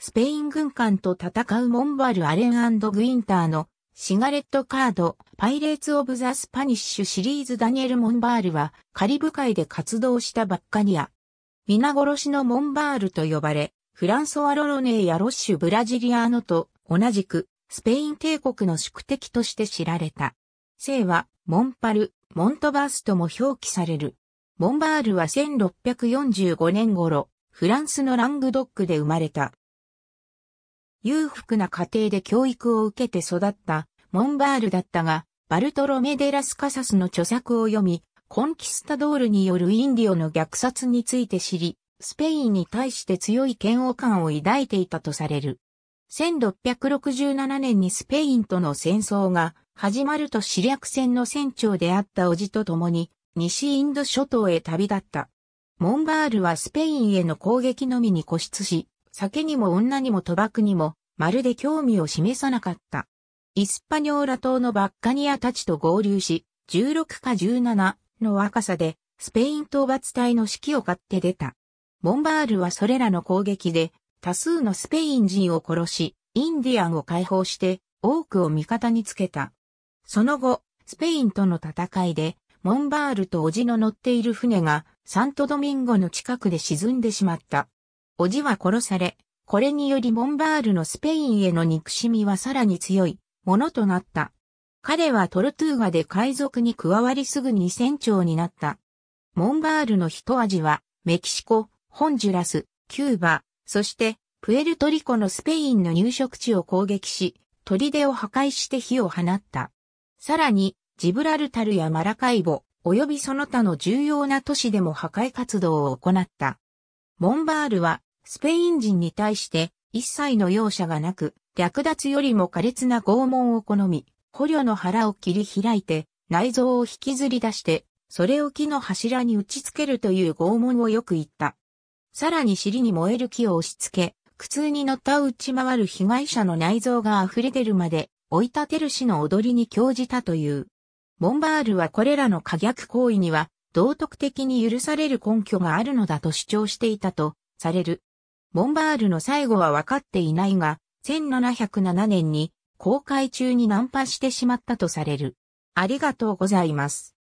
スペイン軍艦と戦うモンバル・アレングインターのシガレットカード、パイレーツ・オブ・ザ・スパニッシュシリーズダニエル・モンバールはカリブ海で活動したバッカニア。皆殺しのモンバールと呼ばれ、フランソワ・ロロネーやロッシュ・ブラジリアーノと同じくスペイン帝国の宿敵として知られた。姓はモンパル、モントバースとも表記される。モンバールは1645年頃、フランスのラングドックで生まれた。裕福な家庭で教育を受けて育ったモンバールだったが、バルトロメデラスカサスの著作を読み、コンキスタドールによるインディオの虐殺について知り、スペインに対して強い嫌悪感を抱いていたとされる。1667年にスペインとの戦争が始まると死略戦の船長であった叔父と共に西インド諸島へ旅立った。モンバールはスペインへの攻撃のみに固執し、酒にも女にも賭博にも、まるで興味を示さなかった。イスパニョーラ島のバッカニアたちと合流し、16か17の若さで、スペイン討伐隊の指揮を買って出た。モンバールはそれらの攻撃で、多数のスペイン人を殺し、インディアンを解放して、多くを味方につけた。その後、スペインとの戦いで、モンバールと叔父の乗っている船が、サントドミンゴの近くで沈んでしまった。おじは殺され、これによりモンバールのスペインへの憎しみはさらに強いものとなった。彼はトルトゥーガで海賊に加わりすぐに船長になった。モンバールの一味は、メキシコ、ホンジュラス、キューバ、そして、プエルトリコのスペインの入植地を攻撃し、砦を破壊して火を放った。さらに、ジブラルタルやマラカイボ、及びその他の重要な都市でも破壊活動を行った。モンバールはスペイン人に対して一切の容赦がなく、略奪よりも苛烈な拷問を好み、捕虜の腹を切り開いて、内臓を引きずり出して、それを木の柱に打ち付けるという拷問をよく言った。さらに尻に燃える木を押し付け、苦痛に乗った打ち回る被害者の内臓が溢れ出るまで、追い立てる死の踊りに興じたという。モンバールはこれらの可逆行為には、道徳的に許される根拠があるのだと主張していたと、される。モンバールの最後は分かっていないが、1707年に公開中にナンパしてしまったとされる。ありがとうございます。